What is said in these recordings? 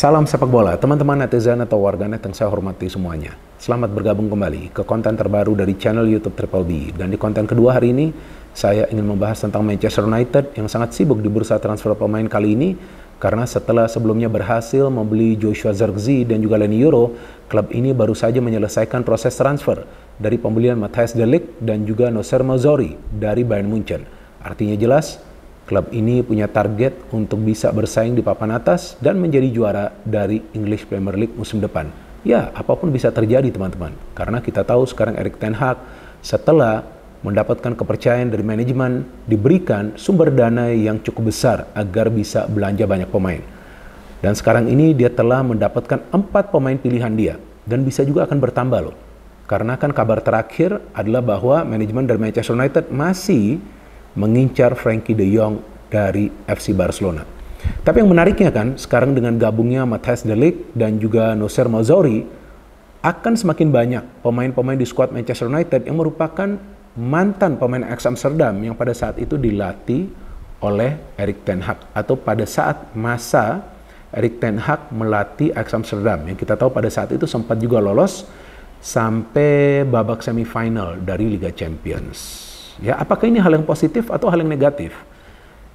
Salam sepak bola, teman-teman netizen atau warganet yang saya hormati semuanya. Selamat bergabung kembali ke konten terbaru dari channel YouTube Triple B. Dan di konten kedua hari ini, saya ingin membahas tentang Manchester United yang sangat sibuk di bursa transfer pemain kali ini karena setelah sebelumnya berhasil membeli Joshua Zirkzee dan juga Lenny Euro, klub ini baru saja menyelesaikan proses transfer dari pembelian Matthias Delik dan juga Nosser Mazzori dari Bayern Munchen. Artinya jelas, Klub ini punya target untuk bisa bersaing di papan atas dan menjadi juara dari English Premier League musim depan. Ya, apapun bisa terjadi teman-teman. Karena kita tahu sekarang Erik Ten Hag setelah mendapatkan kepercayaan dari manajemen, diberikan sumber dana yang cukup besar agar bisa belanja banyak pemain. Dan sekarang ini dia telah mendapatkan empat pemain pilihan dia dan bisa juga akan bertambah loh. Karena kan kabar terakhir adalah bahwa manajemen dari Manchester United masih mengincar Frankie de Jong dari FC Barcelona. Tapi yang menariknya kan, sekarang dengan gabungnya de Ligt dan juga Nasser Mazori, akan semakin banyak pemain-pemain di skuad Manchester United yang merupakan mantan pemain ex Amsterdam yang pada saat itu dilatih oleh Erik Ten Hag atau pada saat masa Erik Ten Hag melatih Ajax Amsterdam yang kita tahu pada saat itu sempat juga lolos sampai babak semifinal dari Liga Champions. Ya, apakah ini hal yang positif atau hal yang negatif?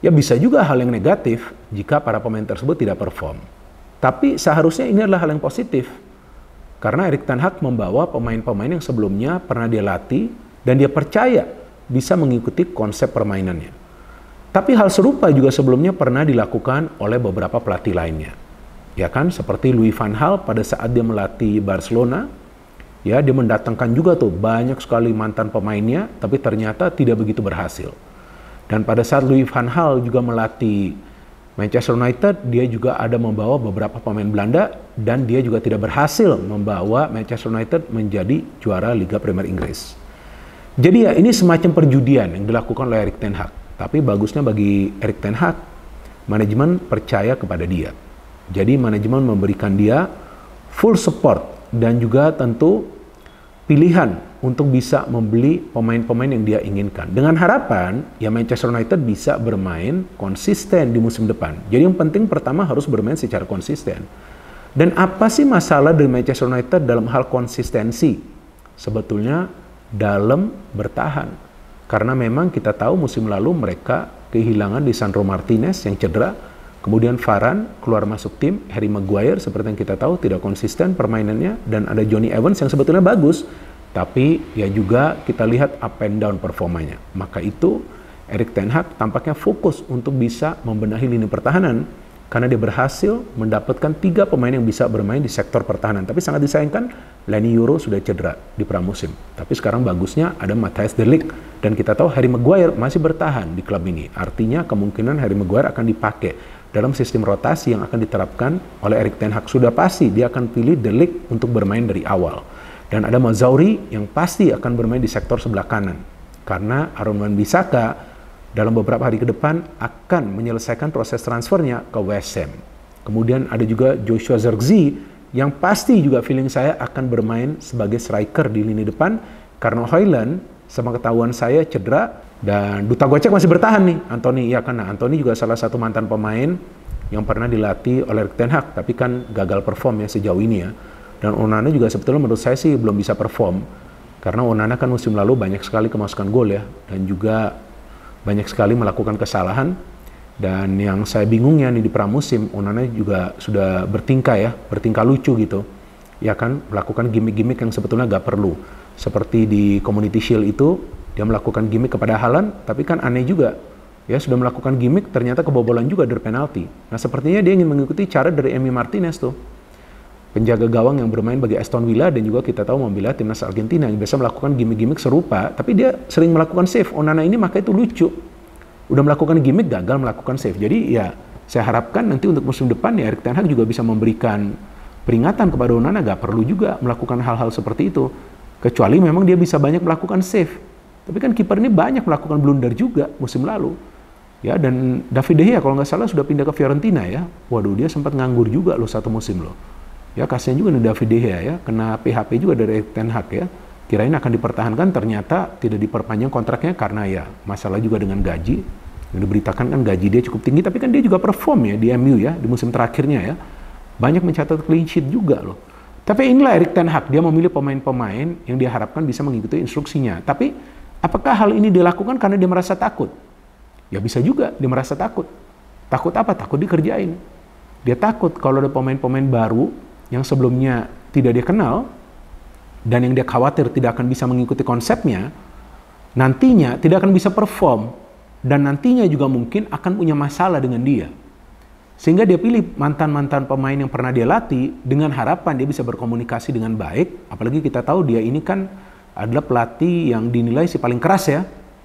Ya bisa juga hal yang negatif jika para pemain tersebut tidak perform. Tapi seharusnya ini adalah hal yang positif. Karena Erik Ten Hag membawa pemain-pemain yang sebelumnya pernah dia latih dan dia percaya bisa mengikuti konsep permainannya. Tapi hal serupa juga sebelumnya pernah dilakukan oleh beberapa pelatih lainnya. Ya kan, seperti Louis van Gaal pada saat dia melatih Barcelona, Ya, dia mendatangkan juga tuh banyak sekali mantan pemainnya, tapi ternyata tidak begitu berhasil. Dan pada saat Louis van Gaal juga melatih Manchester United, dia juga ada membawa beberapa pemain Belanda dan dia juga tidak berhasil membawa Manchester United menjadi juara Liga Premier Inggris. Jadi ya ini semacam perjudian yang dilakukan oleh Erik Ten Hag. Tapi bagusnya bagi Erik Ten Hag, manajemen percaya kepada dia. Jadi manajemen memberikan dia full support dan juga tentu pilihan untuk bisa membeli pemain-pemain yang dia inginkan. Dengan harapan, ya Manchester United bisa bermain konsisten di musim depan. Jadi yang penting pertama harus bermain secara konsisten. Dan apa sih masalah dari Manchester United dalam hal konsistensi? Sebetulnya dalam bertahan. Karena memang kita tahu musim lalu mereka kehilangan di Sandro Martinez yang cedera, Kemudian Varan keluar masuk tim, Harry Maguire seperti yang kita tahu tidak konsisten permainannya dan ada Johnny Evans yang sebetulnya bagus, tapi ya juga kita lihat up and down performanya. Maka itu Erik Ten Hag tampaknya fokus untuk bisa membenahi lini pertahanan karena dia berhasil mendapatkan tiga pemain yang bisa bermain di sektor pertahanan. Tapi sangat disayangkan Lenny Euro sudah cedera di pramusim. Tapi sekarang bagusnya ada Matthias Delik. Dan kita tahu Harry Maguire masih bertahan di klub ini. Artinya kemungkinan Harry Maguire akan dipakai dalam sistem rotasi yang akan diterapkan oleh Erik Ten Hag. Sudah pasti dia akan pilih Delik untuk bermain dari awal. Dan ada Mazauri yang pasti akan bermain di sektor sebelah kanan. Karena Aaron Wan Bisaka dalam beberapa hari ke depan akan menyelesaikan proses transfernya ke West Ham. Kemudian ada juga Joshua Zirkzee yang pasti juga feeling saya akan bermain sebagai striker di lini depan karena Hoyland sama ketahuan saya cedera dan Duta Gocek masih bertahan nih Anthony ya kan nah, Anthony juga salah satu mantan pemain yang pernah dilatih oleh Ten Hag tapi kan gagal perform ya sejauh ini ya dan Onana juga sebetulnya menurut saya sih belum bisa perform karena Onana kan musim lalu banyak sekali kemasukan gol ya dan juga banyak sekali melakukan kesalahan dan yang saya bingungnya nih di pramusim, Onana juga sudah bertingkah ya, bertingkah lucu gitu. Ya kan, melakukan gimmick-gimmick yang sebetulnya gak perlu. Seperti di Community Shield itu, dia melakukan gimmick kepada Halan, tapi kan aneh juga. Ya, sudah melakukan gimmick, ternyata kebobolan juga dari penalti. Nah, sepertinya dia ingin mengikuti cara dari Emi Martinez tuh. Penjaga gawang yang bermain bagi Aston Villa dan juga kita tahu membela timnas Argentina yang biasa melakukan gimmick-gimmick serupa, tapi dia sering melakukan save. Onana ini maka itu lucu udah melakukan gimmick gagal melakukan save. Jadi ya saya harapkan nanti untuk musim depan ya Erik Ten Hag juga bisa memberikan peringatan kepada Onana gak perlu juga melakukan hal-hal seperti itu kecuali memang dia bisa banyak melakukan save. Tapi kan kiper ini banyak melakukan blunder juga musim lalu. Ya dan David De Gea kalau nggak salah sudah pindah ke Fiorentina ya. Waduh dia sempat nganggur juga loh satu musim loh. Ya kasihan juga nih David De Gea ya kena PHP juga dari Ten Hag ya kirain akan dipertahankan ternyata tidak diperpanjang kontraknya karena ya masalah juga dengan gaji yang diberitakan kan gaji dia cukup tinggi tapi kan dia juga perform ya di MU ya di musim terakhirnya ya banyak mencatat clean sheet juga loh tapi inilah Erik Ten Hag dia memilih pemain-pemain yang diharapkan bisa mengikuti instruksinya tapi apakah hal ini dilakukan karena dia merasa takut ya bisa juga dia merasa takut takut apa takut dikerjain dia takut kalau ada pemain-pemain baru yang sebelumnya tidak dia kenal dan yang dia khawatir tidak akan bisa mengikuti konsepnya, nantinya tidak akan bisa perform dan nantinya juga mungkin akan punya masalah dengan dia. Sehingga dia pilih mantan-mantan pemain yang pernah dia latih dengan harapan dia bisa berkomunikasi dengan baik, apalagi kita tahu dia ini kan adalah pelatih yang dinilai si paling keras ya.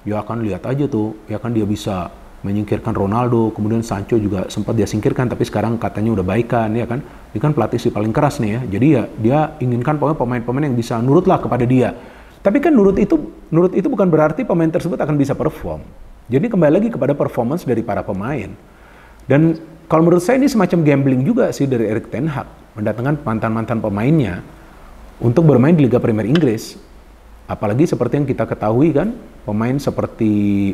Ya akan lihat aja tuh, ya kan dia bisa menyingkirkan Ronaldo, kemudian Sancho juga sempat dia singkirkan, tapi sekarang katanya udah baikan, ya kan? Dia kan pelatih si paling keras nih ya, jadi ya dia inginkan pemain-pemain yang bisa nurutlah kepada dia. Tapi kan nurut itu, nurut itu bukan berarti pemain tersebut akan bisa perform. Jadi kembali lagi kepada performance dari para pemain. Dan kalau menurut saya ini semacam gambling juga sih dari Erik Ten Hag mendatangkan mantan-mantan pemainnya untuk bermain di Liga Premier Inggris. Apalagi seperti yang kita ketahui kan, pemain seperti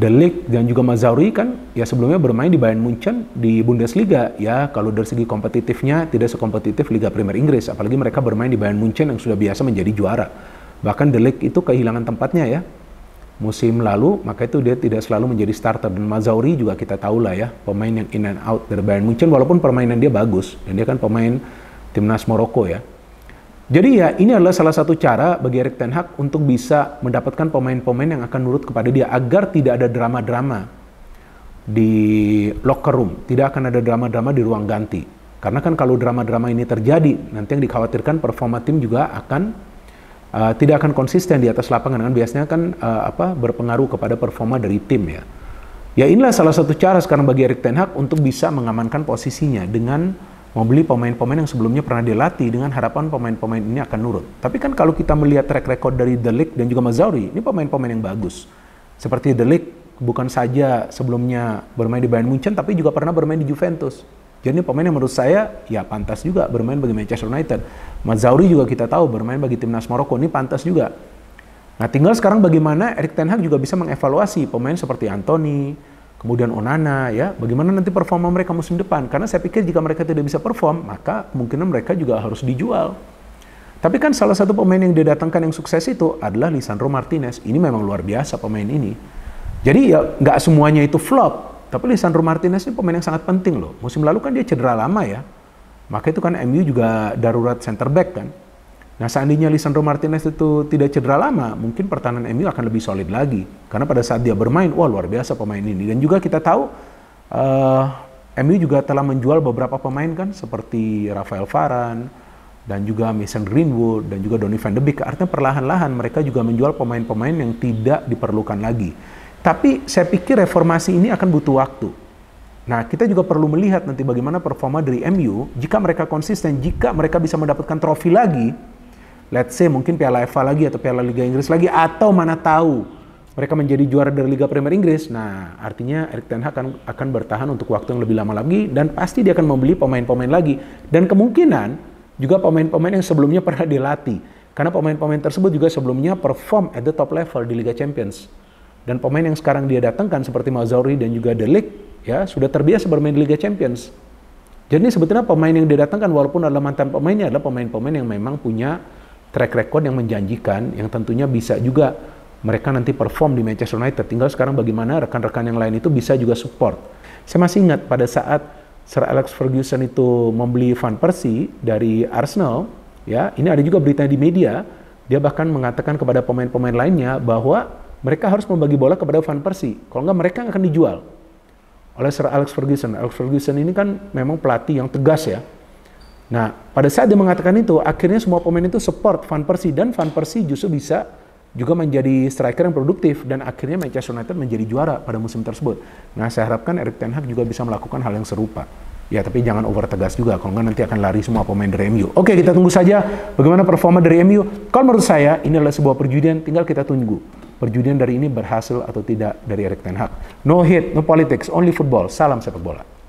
Delik dan juga Mazraoui kan ya sebelumnya bermain di Bayern Munchen di Bundesliga ya kalau dari segi kompetitifnya tidak sekompetitif Liga Premier Inggris apalagi mereka bermain di Bayern Munchen yang sudah biasa menjadi juara bahkan Delik itu kehilangan tempatnya ya musim lalu maka itu dia tidak selalu menjadi starter dan Mazauri juga kita tahu lah ya pemain yang in and out dari Bayern Munchen walaupun permainan dia bagus dan dia kan pemain timnas Maroko ya jadi ya ini adalah salah satu cara bagi Erik Ten Hag untuk bisa mendapatkan pemain-pemain yang akan nurut kepada dia agar tidak ada drama-drama di locker room, tidak akan ada drama-drama di ruang ganti. Karena kan kalau drama-drama ini terjadi, nanti yang dikhawatirkan performa tim juga akan uh, tidak akan konsisten di atas lapangan kan biasanya kan uh, apa berpengaruh kepada performa dari tim ya. Ya inilah salah satu cara sekarang bagi Erik Ten Hag untuk bisa mengamankan posisinya dengan membeli pemain-pemain yang sebelumnya pernah dilatih dengan harapan pemain-pemain ini akan nurut. Tapi kan kalau kita melihat track record dari Delik dan juga Mazauri, ini pemain-pemain yang bagus. Seperti Delik bukan saja sebelumnya bermain di Bayern Munchen, tapi juga pernah bermain di Juventus. Jadi ini pemain yang menurut saya ya pantas juga bermain bagi Manchester United. Mazauri juga kita tahu bermain bagi timnas Maroko ini pantas juga. Nah tinggal sekarang bagaimana Erik Ten Hag juga bisa mengevaluasi pemain seperti Anthony, kemudian Onana ya bagaimana nanti performa mereka musim depan karena saya pikir jika mereka tidak bisa perform maka kemungkinan mereka juga harus dijual tapi kan salah satu pemain yang didatangkan yang sukses itu adalah Lisandro Martinez ini memang luar biasa pemain ini jadi ya nggak semuanya itu flop tapi Lisandro Martinez ini pemain yang sangat penting loh musim lalu kan dia cedera lama ya maka itu kan MU juga darurat center back kan Nah, seandainya Lisandro Martinez itu tidak cedera lama, mungkin pertahanan MU akan lebih solid lagi. Karena pada saat dia bermain, wah luar biasa pemain ini. Dan juga kita tahu, uh, eh, MU juga telah menjual beberapa pemain kan, seperti Rafael Varane, dan juga Mason Greenwood, dan juga Donny van de Beek. Artinya perlahan-lahan mereka juga menjual pemain-pemain yang tidak diperlukan lagi. Tapi saya pikir reformasi ini akan butuh waktu. Nah, kita juga perlu melihat nanti bagaimana performa dari MU jika mereka konsisten, jika mereka bisa mendapatkan trofi lagi, let's say mungkin Piala FA lagi atau Piala Liga Inggris lagi atau mana tahu mereka menjadi juara dari Liga Premier Inggris. Nah, artinya Erik Ten Hag akan, akan bertahan untuk waktu yang lebih lama lagi dan pasti dia akan membeli pemain-pemain lagi dan kemungkinan juga pemain-pemain yang sebelumnya pernah dilatih karena pemain-pemain tersebut juga sebelumnya perform at the top level di Liga Champions. Dan pemain yang sekarang dia datangkan seperti Mazzauri dan juga Delik ya sudah terbiasa bermain di Liga Champions. Jadi sebetulnya pemain yang dia datangkan walaupun adalah mantan pemainnya adalah pemain-pemain yang memang punya track record yang menjanjikan yang tentunya bisa juga mereka nanti perform di Manchester United. Tinggal sekarang bagaimana rekan-rekan yang lain itu bisa juga support. Saya masih ingat pada saat Sir Alex Ferguson itu membeli Van Persie dari Arsenal, ya, ini ada juga berita di media, dia bahkan mengatakan kepada pemain-pemain lainnya bahwa mereka harus membagi bola kepada Van Persie. Kalau nggak mereka akan dijual oleh Sir Alex Ferguson. Alex Ferguson ini kan memang pelatih yang tegas ya, Nah, pada saat dia mengatakan itu, akhirnya semua pemain itu support Van Persie dan Van Persie justru bisa juga menjadi striker yang produktif dan akhirnya Manchester United menjadi juara pada musim tersebut. Nah, saya harapkan Erik Ten Hag juga bisa melakukan hal yang serupa. Ya, tapi jangan over tegas juga, kalau nggak nanti akan lari semua pemain dari MU. Oke, kita tunggu saja bagaimana performa dari MU. Kalau menurut saya, ini adalah sebuah perjudian, tinggal kita tunggu. Perjudian dari ini berhasil atau tidak dari Erik Ten Hag. No hit, no politics, only football. Salam sepak bola.